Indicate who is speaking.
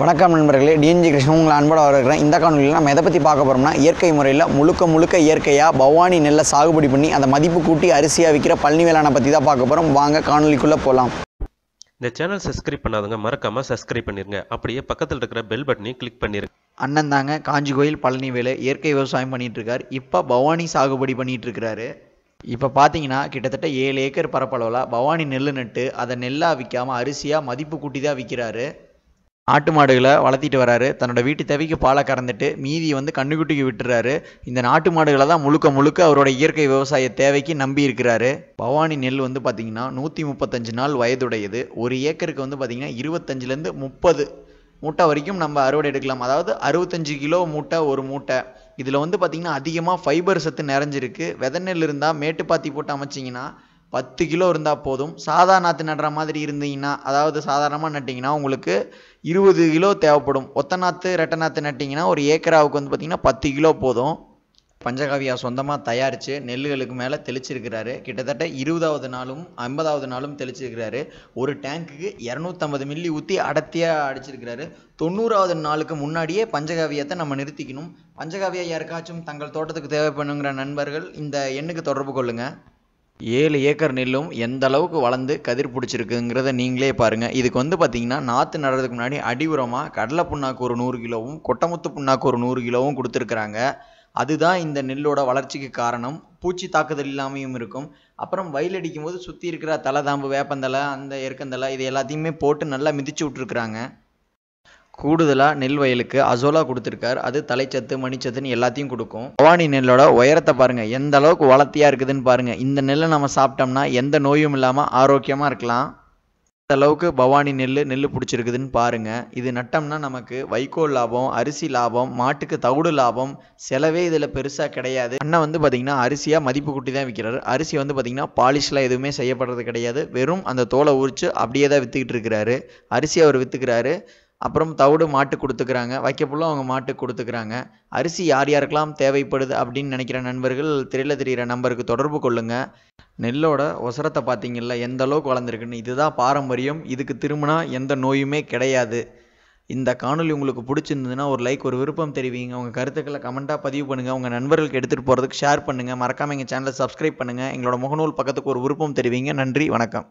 Speaker 1: வணக்கம் நண்பர்களே டிஎன்ஜி கிருஷ்ணன் உங்களை அன்பட வரவேற்கிறேன் இந்த காணொலியில் நம்ம எதை பற்றி பார்க்க போகிறோம்னா இயற்கை முறையில் முழுக்க முழுக்க இயற்கையாக பவானி நெல்லை சாகுபடி பண்ணி அந்த மதிப்பு கூட்டி அரிசியாக விற்கிற பழனி வேளாணை பற்றி தான் பார்க்க போகிறோம் வாங்க காணொலிக்குள்ளே போகலாம் இந்த சேனல் சப்ஸ்கிரைப் பண்ணாதவங்க மறக்காமல் சப்ஸ்கிரைப் பண்ணிருங்க அப்படியே பக்கத்தில் இருக்கிற பெல் பட்டனையும் கிளிக் பண்ணிருங்க அண்ணன் தாங்க காஞ்சி கோயில் பழனி வேலை இயற்கை விவசாயம் பண்ணிட்டு இருக்கார் இப்போ பவானி சாகுபடி பண்ணிட்டு இருக்கிறாரு இப்போ பார்த்தீங்கன்னா கிட்டத்தட்ட ஏழு ஏக்கர் பரப்பளவில் பவானி நெல் நட்டு அதை நெல்லாக விற்காமல் அரிசியாக மதிப்பு கூட்டி தான் விற்கிறாரு ஆட்டு மாடுகளை வளர்த்திட்டு வராரு தன்னோட வீட்டு தேவைக்கு பாலை கறந்துட்டு மீதி வந்து கண்ணுக்குட்டிக்கு விட்டுறாரு இந்த நாட்டு மாடுகளை தான் முழுக்க முழுக்க அவரோட இயற்கை விவசாய தேவைக்கு நம்பி இருக்கிறாரு பவானி நெல் வந்து பார்த்திங்கன்னா நூற்றி முப்பத்தஞ்சு நாள் வயதுடையது ஒரு ஏக்கருக்கு வந்து பார்த்திங்கன்னா இருபத்தஞ்சிலேருந்து முப்பது மூட்டை வரைக்கும் நம்ம அறுவடை எடுக்கலாம் அதாவது அறுபத்தஞ்சு கிலோ மூட்டை ஒரு மூட்டை இதில் வந்து பார்த்திங்கன்னா அதிகமாக ஃபைபர் சத்து நிறைஞ்சிருக்கு வெதை நெல் இருந்தால் மேட்டுப்பாத்தி போட்டு அமைச்சிங்கன்னா பத்து கிலோ இருந்தால் போதும் சாதா நாற்று நடுற மாதிரி இருந்தீங்கன்னா அதாவது சாதாரணமாக நட்டிங்கன்னா உங்களுக்கு இருபது கிலோ தேவைப்படும் ஒத்த நாற்று ரெட்டை நாற்று நட்டிங்கன்னா ஒரு ஏக்கராவுக்கு வந்து பார்த்தீங்கன்னா பத்து கிலோ போதும் பஞ்சகாவியா சொந்தமாக தயாரித்து நெல்லுகளுக்கு மேலே தெளிச்சிருக்கிறாரு கிட்டத்தட்ட இருபதாவது நாளும் ஐம்பதாவது நாளும் தெளிச்சிருக்கிறாரு ஒரு டேங்க்குக்கு இரநூத்தம்பது மில்லி ஊற்றி அடர்த்தியாக அடிச்சிருக்கிறாரு தொண்ணூறாவது நாளுக்கு முன்னாடியே பஞ்சகாவியத்தை நம்ம நிறுத்திக்கணும் பஞ்சகாவியா யாருக்காச்சும் தங்கள் தோட்டத்துக்கு தேவைப்படுங்கிற நண்பர்கள் இந்த எண்ணுக்கு தொடர்பு கொள்ளுங்கள் ஏழு ஏக்கர் நெல்லும் எந்த அளவுக்கு வளர்ந்து கதிர் பிடிச்சிருக்குங்கிறத நீங்களே பாருங்கள் இதுக்கு வந்து பார்த்தீங்கன்னா நாற்று நடுறதுக்கு முன்னாடி அடி உரமாக கடலை புண்ணாக்கு ஒரு நூறு கிலோவும் கொட்டமுத்து புண்ணாக்கு ஒரு நூறு கிலோவும் கொடுத்துருக்குறாங்க அதுதான் இந்த நெல்லோட வளர்ச்சிக்கு காரணம் பூச்சி தாக்குதல் இல்லாமையும் இருக்கும் அப்புறம் வயல் அடிக்கும் போது சுற்றி இருக்கிற தலை தாம்பு வேப்பந்தலை அந்த எருக்கந்தலை இது எல்லாத்தையுமே போட்டு நல்லா மிதிச்சு விட்ருக்குறாங்க கூடுதலாக நெல் வயலுக்கு அசோலா கொடுத்துருக்காரு அது தலைச்சத்து மணிச்சத்துன்னு எல்லாத்தையும் கொடுக்கும் பவானி நெல்லோட உயரத்தை பாருங்கள் எந்த அளவுக்கு வளர்த்தியாக இருக்குதுன்னு பாருங்கள் இந்த நெல்லை நம்ம சாப்பிட்டோம்னா எந்த நோயும் இல்லாமல் ஆரோக்கியமாக இருக்கலாம் இந்த அளவுக்கு பவானி நெல் நெல் பிடிச்சிருக்குதுன்னு பாருங்கள் இது நட்டோம்னா நமக்கு வைக்கோல் லாபம் அரிசி லாபம் மாட்டுக்கு தவிடு லாபம் செலவே இதில் பெருசாக கிடையாது அண்ணா வந்து பார்த்திங்கன்னா அரிசியாக மதிப்பு குட்டி தான் விற்கிறாரு அரிசி வந்து பார்த்திங்கன்னா பாலிஷ்லாம் எதுவுமே செய்யப்படுறது கிடையாது வெறும் அந்த தோலை உரித்து அப்படியே தான் விற்றுக்கிட்டு இருக்கிறாரு அரிசி அவர் விற்றுக்கிறாரு அப்புறம் தவிடு மாட்டு கொடுத்துக்கிறாங்க வைக்கப்புள்ள அவங்க மாட்டுக்கு கொடுத்துக்கிறாங்க அரிசி யார் யாருக்கெல்லாம் தேவைப்படுது அப்படின்னு நினைக்கிற நண்பர்கள் தெரியல தெரிகிற நம்பருக்கு தொடர்பு கொள்ளுங்கள் நெல்லோட ஒசரத்தை பார்த்தீங்கல்ல எந்த அளவுக்கு வளர்ந்துருக்குன்னு இதுதான் பாரம்பரியம் இதுக்கு திரும்பினா எந்த நோயுமே கிடையாது இந்த காணொலி உங்களுக்கு பிடிச்சிருந்ததுன்னா ஒரு லைக் ஒரு விருப்பம் தெரிவிங்க உங்கள் கருத்துக்களை கமெண்ட்டாக பதிவு பண்ணுங்கள் உங்கள் நண்பர்களுக்கு எடுத்துகிட்டு போகிறதுக்கு ஷேர் பண்ணுங்கள் மறக்காமல் எங்கள் சேனலை சப்ஸ்கிரைப் பண்ணுங்கள் எங்களோட முகநூல் பக்கத்துக்கு ஒரு விருப்பம் தெரிவிங்க நன்றி வணக்கம்